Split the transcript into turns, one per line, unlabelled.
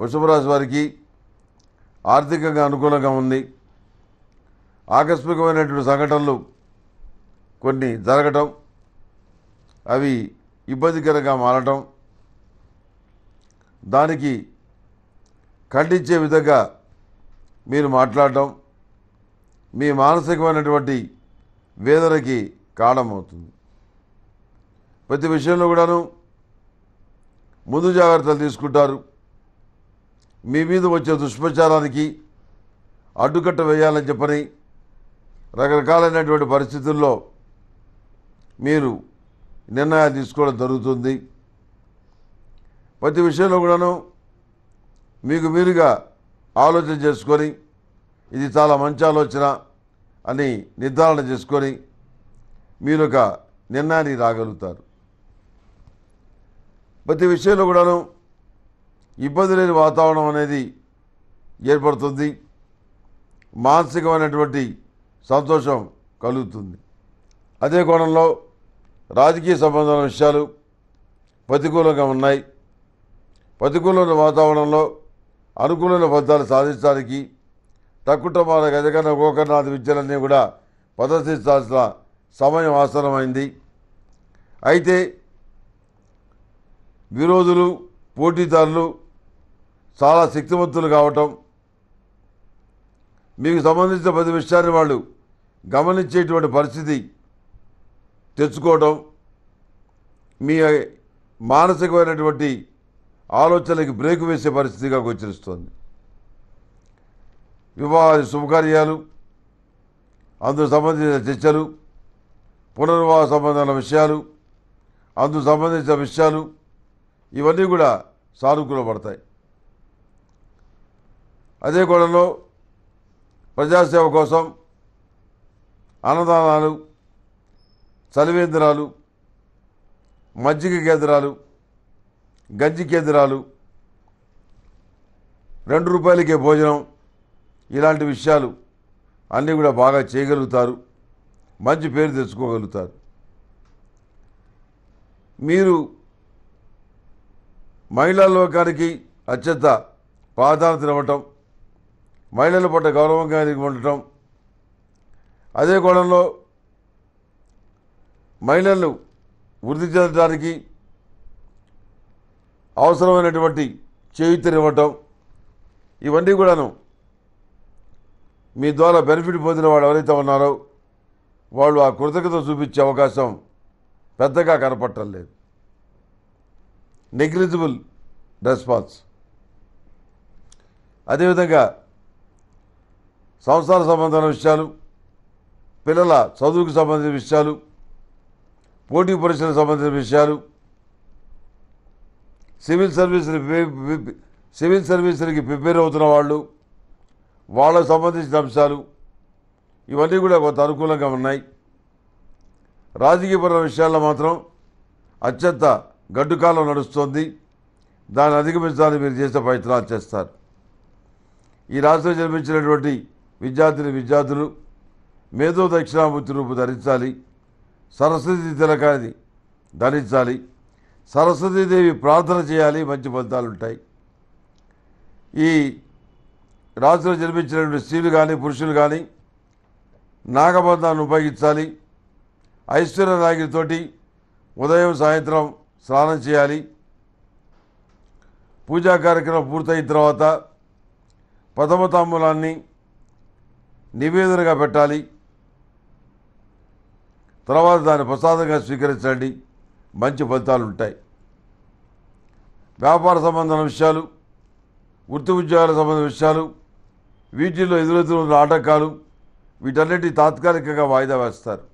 వృషభరాజు వారికి ఆర్థికంగా అనుకూలంగా ఉంది ఆకస్మికమైనటువంటి సంఘటనలు కొన్ని జరగటం అవి ఇబ్బందికరంగా మారటం దానికి ఖండించే విధంగా మీరు మాట్లాడటం మీ మానసికమైనటువంటి వేదనకి కారణమవుతుంది ప్రతి విషయంలో కూడాను ముందు జాగ్రత్తలు తీసుకుంటారు మీ మీద వచ్చే దుష్ప్రచారానికి అడ్డుకట్ట వేయాలని చెప్పని రకరకాలైనటువంటి పరిస్థితుల్లో మీరు నిర్ణయాలు తీసుకోవడం జరుగుతుంది ప్రతి విషయంలో కూడాను మీకు మీరుగా ఆలోచన చేసుకొని ఇది చాలా మంచి ఆలోచన అని నిర్ధారణ చేసుకొని మీరు ఒక నిర్ణయాన్ని రాగలుగుతారు ప్రతి విషయంలో కూడాను ఇబ్బంది లేని వాతావరణం అనేది ఏర్పడుతుంది మానసికమైనటువంటి సంతోషం కలుగుతుంది అదే కోణంలో రాజకీయ సంబంధమైన విషయాలు ప్రతికూలంగా ఉన్నాయి ప్రతికూలమైన వాతావరణంలో అనుకూలమైన ఫలితాలు సాధించడానికి తక్కువ గజకన్న గోకర్ణాథ విద్యలన్నీ కూడా ప్రదర్శించాల్సిన సమయం అవసరమైంది అయితే విరోధులు పోటీదారులు చాలా శక్తివంతులు కావటం మీకు సంబంధించిన ప్రతి విషయాన్ని వాళ్ళు గమనించేటువంటి పరిస్థితి తెచ్చుకోవటం మీ మానసికమైనటువంటి ఆలోచనలకి బ్రేక్ వేసే పరిస్థితిగా గోచరిస్తుంది వివాహాది శుభకార్యాలు అందుకు సంబంధించిన చర్చలు పునర్వాహ సంబంధాల విషయాలు అందుకు సంబంధించిన విషయాలు ఇవన్నీ కూడా సానుకూలపడతాయి అదే గూడలో ప్రజాసేవ కోసం అన్నదానాలు చలివేంద్రాలు మజ్జిగ కేంద్రాలు గంజి కేంద్రాలు రెండు రూపాయలకే భోజనం ఇలాంటి విషయాలు అన్నీ కూడా బాగా చేయగలుగుతారు మంచి పేరు తెచ్చుకోగలుగుతారు మీరు మహిళా లోకానికి అత్యంత ప్రాధాన్యత ఇవ్వటం మహిళల పట్ల గౌరవంగా ఎదిగి ఉండటం అదే కోణంలో మహిళలు వృద్ధి చెందడానికి అవసరమైనటువంటి ఇవ్వటం ఇవన్నీ కూడాను మీ ద్వారా బెనిఫిట్ పొందిన వాళ్ళు ఎవరైతే ఉన్నారో వాళ్ళు ఆ కృతజ్ఞత చూపించే అవకాశం పెద్దగా కనపడటం లేదు నెగ్లిజిబుల్ రెస్పాన్స్ అదేవిధంగా సంసార సంబంధమైన విషయాలు పిల్లల చదువుకు సంబంధించిన విషయాలు పోటీ పరీక్షలకు సంబంధించిన విషయాలు సివిల్ సర్వీసులు సివిల్ సర్వీసులకి ప్రిపేర్ అవుతున్న వాళ్ళు వాళ్ళకు సంబంధించిన అంశాలు ఇవన్నీ కూడా కొంత అనుకూలంగా ఉన్నాయి రాజకీయపరమైన విషయాల్లో మాత్రం అత్యంత గడ్డు కాలం నడుస్తుంది దాన్ని అధిగమించడానికి మీరు చేసే ప్రయత్నాలు చేస్తారు ఈ రాష్ట్రంలో జన్మించినటువంటి విద్యార్థిని విద్యార్థులు మేధో దక్షిణామూర్తి రూపు ధరించాలి సరస్వతి తిలకాది ధరించాలి సరస్వతీదేవి ప్రార్థన చేయాలి మంచి ఫలితాలు ఉంటాయి ఈ రాజులో జన్మించినటువంటి స్త్రీలు కానీ పురుషులు కానీ నాగబంధాన్ని ఉపయోగించాలి ఐశ్వర్య నాగిరితోటి ఉదయం సాయంత్రం స్నానం చేయాలి పూజా కార్యక్రమం పూర్తయిన తర్వాత ప్రథమ తాంబూలాన్ని నివేదనగా పెట్టాలి తర్వాత దాన్ని ప్రసాదంగా స్వీకరించండి మంచి ఫలితాలు ఉంటాయి వ్యాపార సంబంధమైన విషయాలు వృత్తి ఉద్యోగాల సంబంధ విషయాలు వీటిల్లో ఎదురెదురు ఆటంకాలు వీటన్నిటి తాత్కాలికంగా వాయిదా వేస్తారు